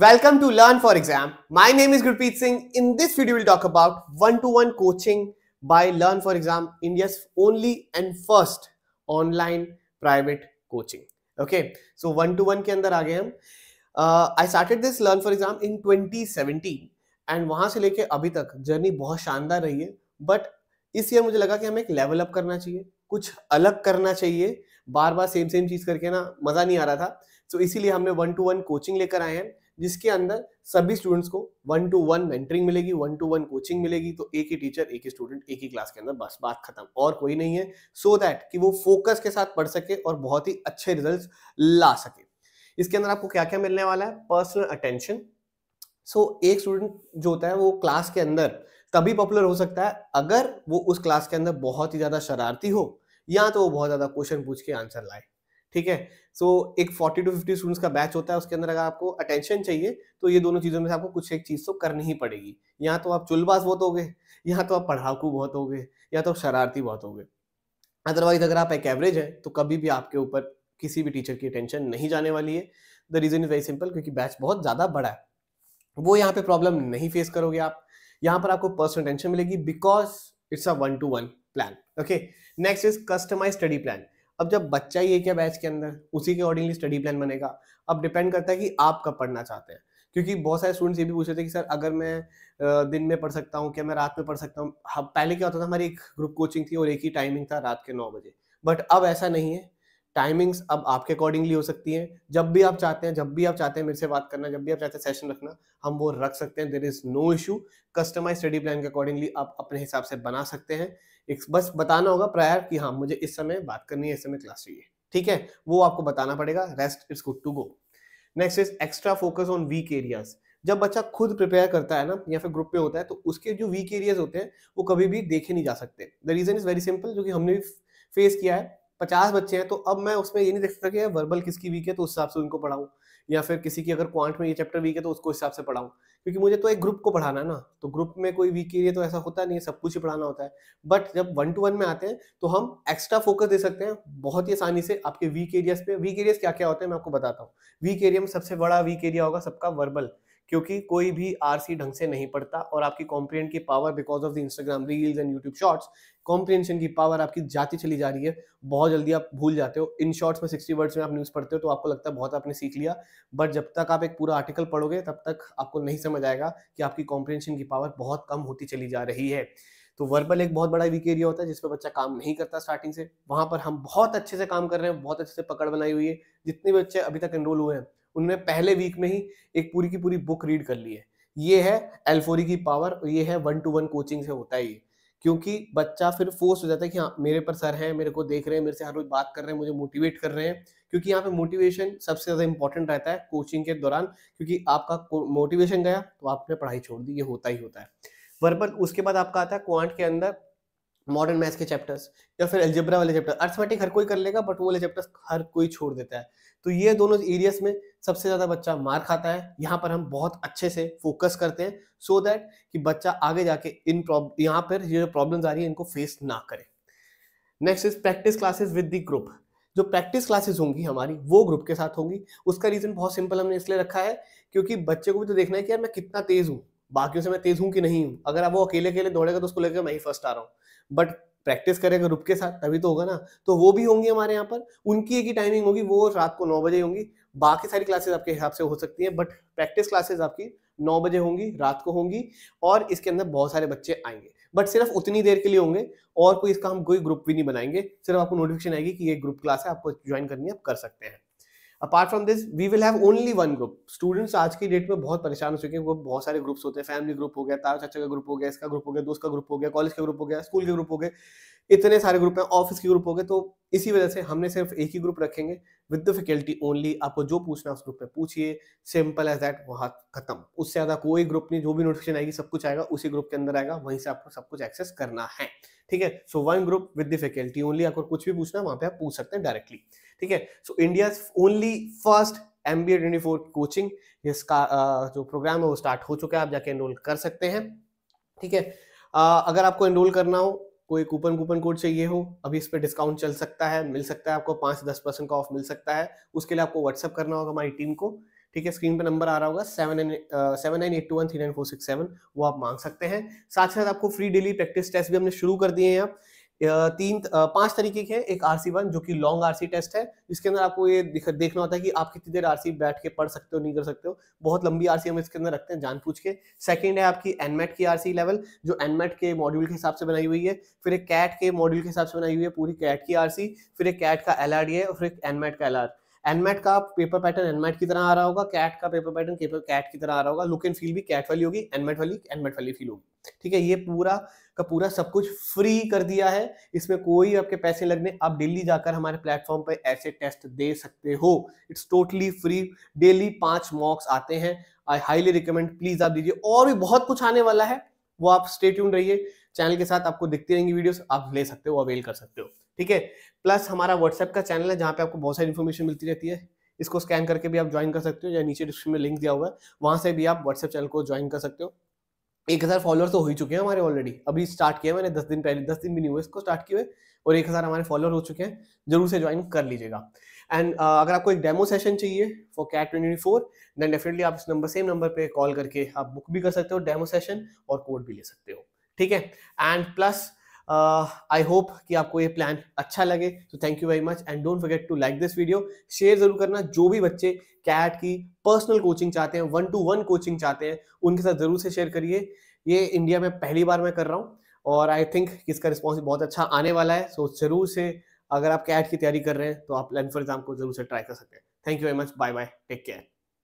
Welcome to Learn for Exam. My name is Gurpreet Singh. In this video, we'll talk about one-to-one -one coaching by Learn for Exam, India's only and first online private coaching. Okay, so one-to-one -one के अंदर आ गए हम. I started this learn for exam in 2017 and वहां से लेके अभी तक जर्नी बहुत शानदार रही है बट इस ईयर मुझे लगा कि हमें एक लेवल अप करना चाहिए कुछ अलग करना चाहिए बार बार सेम सेम चीज़ करके ना मज़ा नहीं आ रहा था सो so, इसीलिए हमने वन टू वन कोचिंग लेकर आए हैं जिसके अंदर सभी स्टूडेंट्स को वन टू वन मेंटरिंग मिलेगी वन टू वन कोचिंग मिलेगी तो एक ही टीचर एक ही स्टूडेंट एक ही क्लास के अंदर बस बात खत्म और कोई नहीं है सो so दैट कि वो फोकस के साथ पढ़ सके और बहुत ही अच्छे रिजल्ट ला सके इसके अंदर आपको क्या क्या मिलने वाला है पर्सनल अटेंशन सो एक स्टूडेंट जो होता है वो क्लास के अंदर तभी पॉपुलर हो सकता है अगर वो उस क्लास के अंदर बहुत ही ज़्यादा शरारती हो या तो वो बहुत ज़्यादा क्वेश्चन पूछ के आंसर लाए ठीक है सो so, एक 40 टू 50 स्टूडेंट्स का बैच होता है उसके अंदर अगर आपको अटेंशन चाहिए तो ये दोनों चीज़ों में से आपको कुछ एक चीज़ तो करनी ही पड़ेगी यहाँ तो आप चुलबाज बहुत हो गए यहाँ तो आप पढ़ाकू बहुत हो गए या तो आप शरारती बहुत हो गए अदरवाइज अगर आप एक एवरेज हैं तो कभी भी आपके ऊपर किसी भी टीचर की अटेंशन नहीं जाने वाली है the reason is very simple क्योंकि बैच बहुत ज़्यादा बड़ा है वो यहाँ पे प्रॉब्लम नहीं फेस करोगे आप यहाँ पर आपको पर्सनल अटेंशन मिलेगी because it's a one to one plan okay next is customise study plan अब जब बच्चा ही एक है बैच के अंदर उसी के अकॉर्डिंगली स्टडी प्लान बनेगा अब डिपेंड करता है कि आप कब पढ़ना चाहते हैं क्योंकि बहुत सारे स्टूडेंट्स ये भी पूछ रहे थे कि सर अगर मैं दिन में पढ़ सकता हूँ क्या मैं रात में पढ़ सकता हूँ हाँ, पहले क्या होता था हमारी एक ग्रुप कोचिंग थी और एक ही टाइमिंग था रात के नौ बजे बट अब ऐसा नहीं है टाइमिंग्स अब आपके अकॉर्डिंगली हो सकती हैं जब भी आप चाहते हैं जब भी आप चाहते हैं मेरे से बात करना जब भी आप चाहते हैं सेशन रखना हम वो रख सकते हैं there is no issue customise study plan के अकॉर्डिंगली आप अपने हिसाब से बना सकते हैं एक बस बताना होगा प्रायर कि हाँ मुझे इस समय बात करनी है इस समय क्लास चाहिए ठीक है वो आपको बताना पड़ेगा rest is good to go next is extra focus on weak areas जब बच्चा खुद प्रिपेयर करता है ना या फिर ग्रुप पे होता है तो उसके जो वीक एरियाज होते हैं वो कभी भी देखे नहीं जा सकते the reason is very simple जो कि हमने भी फेस किया है पचास बच्चे हैं तो अब मैं उसमें ये नहीं देख सकता कि वर्बल किसकी वीक है तो उस हिसाब से उनको पढ़ाऊँ या फिर किसी की अगर क्वांट में ये चैप्टर वीक है तो उसको हिसाब से पढ़ाऊँ क्योंकि मुझे तो एक ग्रुप को पढ़ाना है ना तो ग्रुप में कोई वीक एरिया तो ऐसा होता नहीं है सब कुछ ही पढ़ाना होता है बट जब वन टू वन में आते हैं तो हम एक्स्ट्रा फोकस दे सकते हैं बहुत ही आसानी से आपके वीक एरियाज पे वीक एरियाज क्या क्या होते हैं मैं आपको बताता हूँ वीक एरिया में सबसे बड़ा वीक एरिया होगा सबका वर्बल क्योंकि कोई भी आरसी ढंग से नहीं पढ़ता और आपकी कॉम्प्रिहेंड की power because of the Instagram reels and YouTube shorts comprehension की पावर आपकी जाती चली जा रही है बहुत जल्दी आप भूल जाते हो इन शॉर्ट्स में सिक्सटी वर्ड्स में आप न्यूज़ पढ़ते हो तो आपको लगता है बहुत आपने सीख लिया बट जब तक आप एक पूरा आर्टिकल पढ़ोगे तब तक आपको नहीं समझ आएगा कि आपकी कॉम्प्रिहेंशन की पावर बहुत कम होती चली जा रही है तो वर्बल एक बहुत बड़ा वीक एरिया होता है जिसपे बच्चा काम नहीं करता स्टार्टिंग से वहाँ पर हम बहुत अच्छे से काम कर रहे हैं बहुत अच्छे से पकड़ बनाई हुई है जितने भी बच्चे अभी तक एनरोल हुए हैं उन्होंने पहले वीक में ही एक पूरी की पूरी बुक रीड कर ली है ये है एल्फोरी e की पावर ये है वन टू वन कोचिंग से होता है ये क्योंकि बच्चा फिर फोर्स हो जाता है कि हाँ मेरे पर सर हैं मेरे को देख रहे हैं मेरे से हर रोज बात कर रहे हैं मुझे मोटिवेट कर रहे हैं क्योंकि यहाँ पे मोटिवेशन सबसे ज़्यादा इंपॉर्टेंट रहता है कोचिंग के दौरान क्योंकि आपका मोटिवेशन गया तो आपने पढ़ाई छोड़ दी ये होता ही होता है वर्बल उसके बाद आपका आता है क्वांट के अंदर मॉडर्न मैथ्स के चैप्टर्स या फिर एल्जेब्रा वाले चैप्टर अर्थमेटिक हर कोई कर लेगा बट वो वाले चैप्टर्स हर कोई छोड़ देता है तो ये दोनों एरियाज में सबसे ज़्यादा बच्चा मार्क खाता है यहाँ पर हम बहुत अच्छे से फोकस करते हैं सो so दैट कि बच्चा आगे जाके इन प्रॉब्लम यहाँ पर ये जो प्रॉब्लम्स आ रही है इनको फेस ना करे next is practice classes with the group जो प्रैक्टिस क्लासेस होंगी हमारी वो ग्रुप के साथ होंगी उसका रीज़न बहुत सिंपल हमने इसलिए रखा है क्योंकि बच्चे को भी तो देखना है कि यार मैं कितना तेज़ हूँ बाकियों से मैं तेज हूँ कि नहीं हूँ अगर आप वो अकेले अकेले दौड़ेगा तो उसको लगेगा मैं ही फर्स्ट आ रहा हूँ बट प्रैक्टिस करेगा ग्रुप के साथ तभी तो होगा ना तो वो भी होंगी हमारे यहाँ पर उनकी एक ही टाइमिंग होगी वो रात को नौ बजे होंगी बाकी सारी क्लासेस आपके हिसाब से हो सकती है बट प्रैक्टिस क्लासेस आपकी नौ बजे होंगी रात को होंगी और इसके अंदर बहुत सारे बच्चे आएंगे बट सिर्फ उतनी देर के लिए होंगे और कोई इसका हम कोई ग्रुप भी नहीं बनाएंगे सिर्फ आपको नोटिफिकेशन आएगी कि ये ग्रुप क्लास है आपको ज्वाइन करनी है आप कर सकते हैं apart from this we will have only one group students आज की डेट में बहुत परेशान हो चुके हैं वो बहुत सारे ग्रुप्स होते हैं फैमिली ग्रुप हो गया तारा चाचा का ग्रुप हो गया इसका ग्रुप हो गया दोस्त का ग्रुप हो गया कॉलेज का ग्रुप हो गया स्कूल के ग्रुप हो गए इतने सारे ग्रुप हैं ऑफिस के ग्रुप हो गए तो इसी वजह से हमने सिर्फ एक ही ग्रुप रखेंगे विद द फैकल्टी ओनली आपको जो पूछना उस ग्रुप में पूछिए सिंपल एज दैट वहाँ खत्म उससे ज़्यादा कोई ग्रुप नहीं जो भी नोटिफिकेशन आएगी सब कुछ आएगा उसी ग्रुप के अंदर आएगा वहीं से आपको सब कुछ एक्सेस करना है ठीक है so one group with the faculty only अगर कुछ भी पूछना है वहां पे आप पूछ सकते हैं डायरेक्टली ठीक है so India only first M B twenty four coaching इसका जो प्रोग्राम है वो स्टार्ट हो चुका है आप जाके एनरोल कर सकते हैं ठीक है अगर आपको एनरोल करना हो कोई कूपन कूपन कोड चाहिए हो अभी इस पर डिस्काउंट चल सकता है मिल सकता है आपको पाँच दस परसेंट का ऑफ मिल सकता है उसके लिए आपको व्हाट्सअप करना होगा हमारी टीम को ठीक है स्क्रीन पे नंबर आ रहा होगा seven nine seven nine eight two one three nine four six seven वो आप मांग सकते हैं साथ साथ आपको फ्री डेली प्रैक्टिस टेस्ट भी हमने शुरू कर दिए हैं आप uh, तीन uh, पांच तरीके के एक आरसी वन जो कि लॉन्ग आरसी टेस्ट है इसके अंदर आपको ये देखना होता है कि आप कितनी देर आरसी बैठ के पढ़ सकते हो नहीं कर सकते हो बहुत लंबी आरसी हम इसके अंदर रखते हैं जान पूछ के सेकंड है आपकी एनमेट की आरसी लेवल जो एनमेट के मॉड्यूल के हिसाब से बनाई हुई है फिर एक कैट के मॉड्यूल के हिसाब से बनाई हुई है पूरी कैट की आरसी फिर एक कैट का एल है और फिर एक एनमेट का एल एनमेट का पेपर पैटर्न एनमेट की तरह आ रहा होगा कैट का पेपर पैटर्न पेपर कैट की तरह आ रहा होगा लुक एंड फील भी कैट वाली होगी एनमेट वाली एनमेट वाली फील होगी ठीक है ये पूरा का पूरा सब कुछ फ्री कर दिया है इसमें कोई आपके पैसे लगने आप डेली जाकर हमारे प्लेटफॉर्म पर ऐसे टेस्ट दे सकते हो इट्स टोटली फ्री डेली पांच मॉक्स आते हैं आई हाईली रिकमेंड प्लीज आप दीजिए और भी बहुत कुछ आने वाला है वो आप स्टेट रहिए चैनल के साथ आपको दिखती रहेंगी वीडियोस आप ले सकते हो अवेल कर सकते हो ठीक है प्लस हमारा व्हाट्सएप का चैनल है जहाँ पे आपको बहुत सारी इन्फॉर्मेशन मिलती रहती है इसको स्कैन करके भी आप ज्वाइन कर सकते हो या नीचे डिस्क्रिप्शन में लिंक दिया हुआ है वहाँ से भी आप व्हाट्सएप चैनल को ज्वाइन कर सकते हो एक हज़ार फॉलोअर तो हो ही चुके हैं हमारे ऑलरेडी अभी स्टार्ट किया मैंने दस दिन पहले दस दिन भी नहीं हुए इसको स्टार्ट किए और एक हज़ार हमारे फॉलोअर हो चुके हैं जरूर से ज्वाइन कर लीजिएगा एंड uh, अगर आपको एक डेमो सेशन चाहिए for CAT twenty four then definitely आप इस नंबर सेम नंबर पर कॉल करके आप बुक भी कर सकते हो डेमो सेशन और कोड भी ले सकते हो ठीक है and plus I uh, hope कि आपको ये प्लान अच्छा लगे तो thank you very much and don't forget to like this video share जरूर करना जो भी बच्चे कैट की पर्सनल कोचिंग चाहते हैं वन टू वन कोचिंग चाहते हैं उनके साथ जरूर से शेयर करिए ये इंडिया में पहली बार मैं कर रहा हूँ और आई थिंक इसका रिस्पॉन्स बहुत अच्छा आने वाला है सो जरूर से अगर आप कैट की तैयारी कर रहे हैं तो आप लर्न फॉर एग्जाम को जरूर से ट्राई कर सकते हैं thank you very much bye bye take care